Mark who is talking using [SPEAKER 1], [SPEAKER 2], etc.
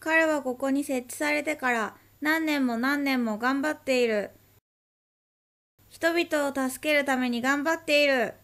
[SPEAKER 1] 彼はここに設置されてから何年も何年も頑張っている。人々を助けるために頑張っている。